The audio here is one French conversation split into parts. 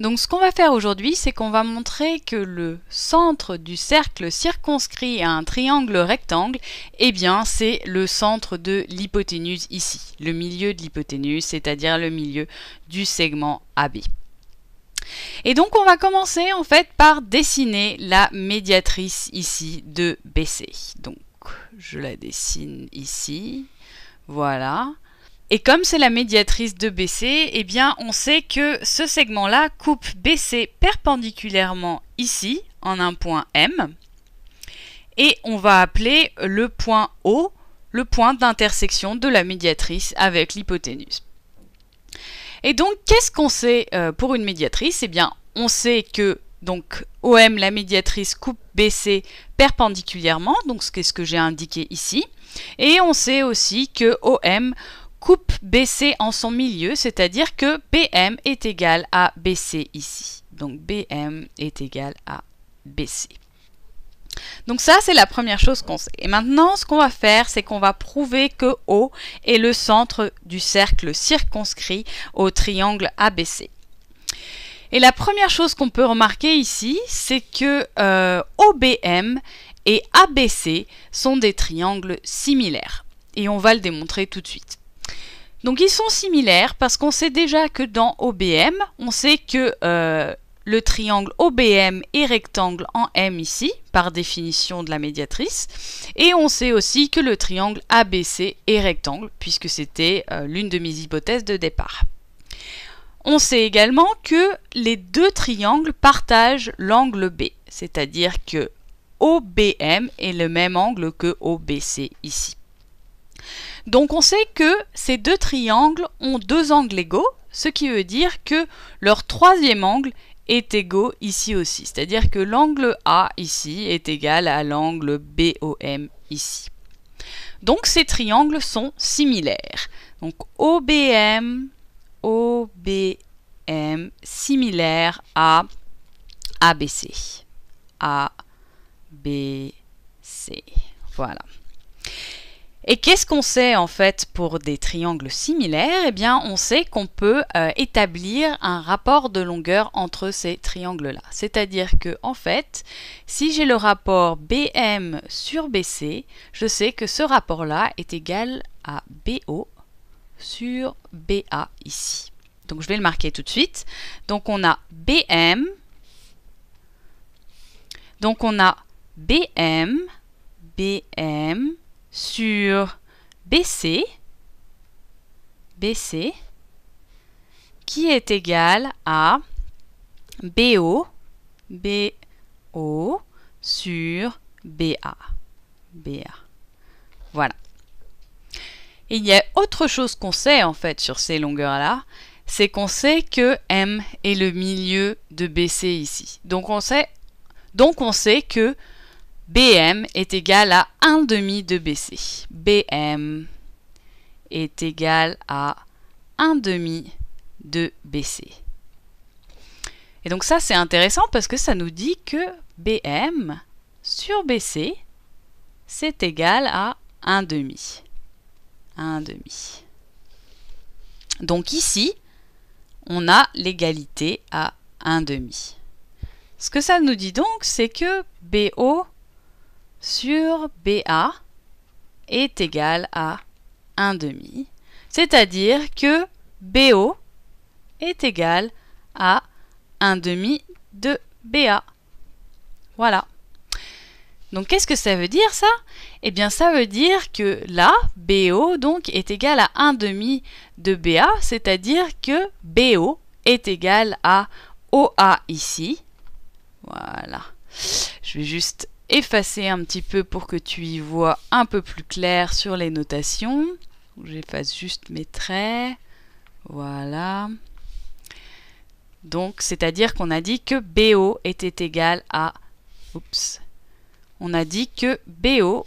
Donc ce qu'on va faire aujourd'hui, c'est qu'on va montrer que le centre du cercle circonscrit à un triangle rectangle, eh bien c'est le centre de l'hypoténuse ici, le milieu de l'hypoténuse, c'est-à-dire le milieu du segment AB. Et donc on va commencer en fait par dessiner la médiatrice ici de BC. Donc je la dessine ici, voilà. Et comme c'est la médiatrice de BC, eh bien on sait que ce segment-là coupe BC perpendiculairement ici, en un point M, et on va appeler le point O le point d'intersection de la médiatrice avec l'hypoténuse. Et donc, qu'est-ce qu'on sait euh, pour une médiatrice Eh bien, on sait que donc OM, la médiatrice, coupe BC perpendiculairement, donc ce que j'ai indiqué ici. Et on sait aussi que OM coupe BC en son milieu, c'est-à-dire que BM est égal à BC ici. Donc BM est égal à BC. Donc ça, c'est la première chose qu'on sait. Et maintenant, ce qu'on va faire, c'est qu'on va prouver que O est le centre du cercle circonscrit au triangle ABC. Et la première chose qu'on peut remarquer ici, c'est que euh, OBM et ABC sont des triangles similaires. Et on va le démontrer tout de suite. Donc ils sont similaires parce qu'on sait déjà que dans OBM, on sait que euh, le triangle OBM est rectangle en M ici, par définition de la médiatrice, et on sait aussi que le triangle ABC est rectangle, puisque c'était euh, l'une de mes hypothèses de départ. On sait également que les deux triangles partagent l'angle B, c'est-à-dire que OBM est le même angle que OBC ici. Donc on sait que ces deux triangles ont deux angles égaux, ce qui veut dire que leur troisième angle est égaux ici aussi. C'est-à-dire que l'angle A ici est égal à l'angle BOM ici. Donc ces triangles sont similaires. Donc OBM, OBM similaire à ABC. ABC. Voilà. Et qu'est-ce qu'on sait en fait pour des triangles similaires Eh bien, on sait qu'on peut euh, établir un rapport de longueur entre ces triangles-là. C'est-à-dire que en fait, si j'ai le rapport BM sur BC, je sais que ce rapport-là est égal à BO sur BA ici. Donc je vais le marquer tout de suite. Donc on a BM. Donc on a BM, BM, sur BC, BC qui est égal à BO, BO sur BA, BA. Voilà. il y a autre chose qu'on sait en fait sur ces longueurs-là, c'est qu'on sait que M est le milieu de BC ici. Donc on sait, donc on sait que BM est égal à 1 demi de BC. BM est égal à 1 demi de BC. Et donc ça, c'est intéressant parce que ça nous dit que BM sur BC, c'est égal à 1 demi. 1 demi. Donc ici, on a l'égalité à 1 demi. Ce que ça nous dit donc, c'est que BO sur BA est égal à 1 demi, c'est-à-dire que BO est égal à 1 demi de BA. Voilà. Donc qu'est-ce que ça veut dire ça Eh bien ça veut dire que là, BO donc est égal à 1 demi de BA, c'est-à-dire que BO est égal à OA ici. Voilà. Je vais juste effacer un petit peu pour que tu y vois un peu plus clair sur les notations. J'efface juste mes traits. Voilà. Donc, c'est-à-dire qu'on a dit que BO était égal à... Oups. On a dit que BO...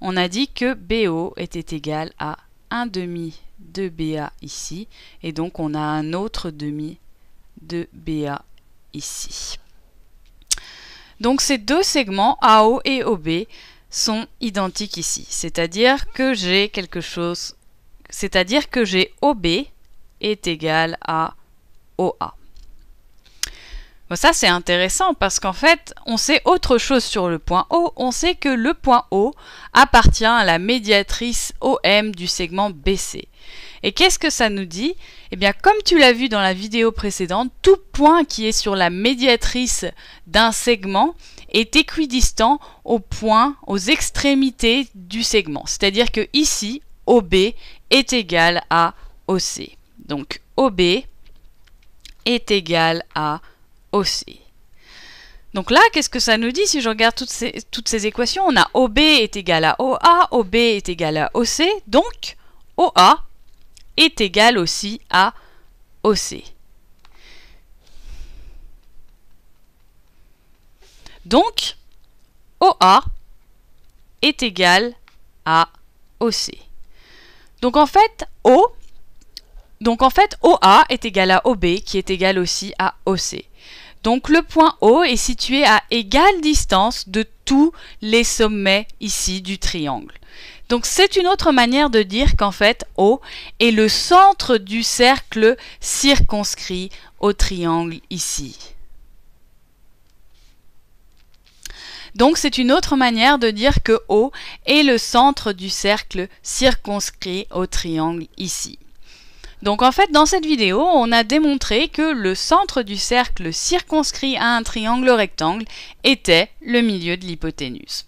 On a dit que BO était égal à 1 demi de BA ici. Et donc, on a un autre demi de BA ici. Donc ces deux segments, AO et OB, sont identiques ici. C'est-à-dire que j'ai quelque chose... C'est-à-dire que j'ai OB est égal à OA. Bah, ça c'est intéressant parce qu'en fait on sait autre chose sur le point O, on sait que le point O appartient à la médiatrice OM du segment BC. Et qu'est-ce que ça nous dit Eh bien comme tu l'as vu dans la vidéo précédente, tout point qui est sur la médiatrice d'un segment est équidistant aux points, aux extrémités du segment. C'est-à-dire que ici, OB est égal à OC. Donc OB est égal à OC aussi. Donc là, qu'est-ce que ça nous dit si je regarde toutes ces équations On a OB est égal à OA, OB est égal à OC, donc OA est égal aussi à OC. Donc, OA est égal à OC. Donc en fait, O, donc en fait, OA est égal à OB qui est égal aussi à OC. Donc le point O est situé à égale distance de tous les sommets ici du triangle. Donc c'est une autre manière de dire qu'en fait O est le centre du cercle circonscrit au triangle ici. Donc c'est une autre manière de dire que O est le centre du cercle circonscrit au triangle ici. Donc en fait, dans cette vidéo, on a démontré que le centre du cercle circonscrit à un triangle rectangle était le milieu de l'hypoténuse.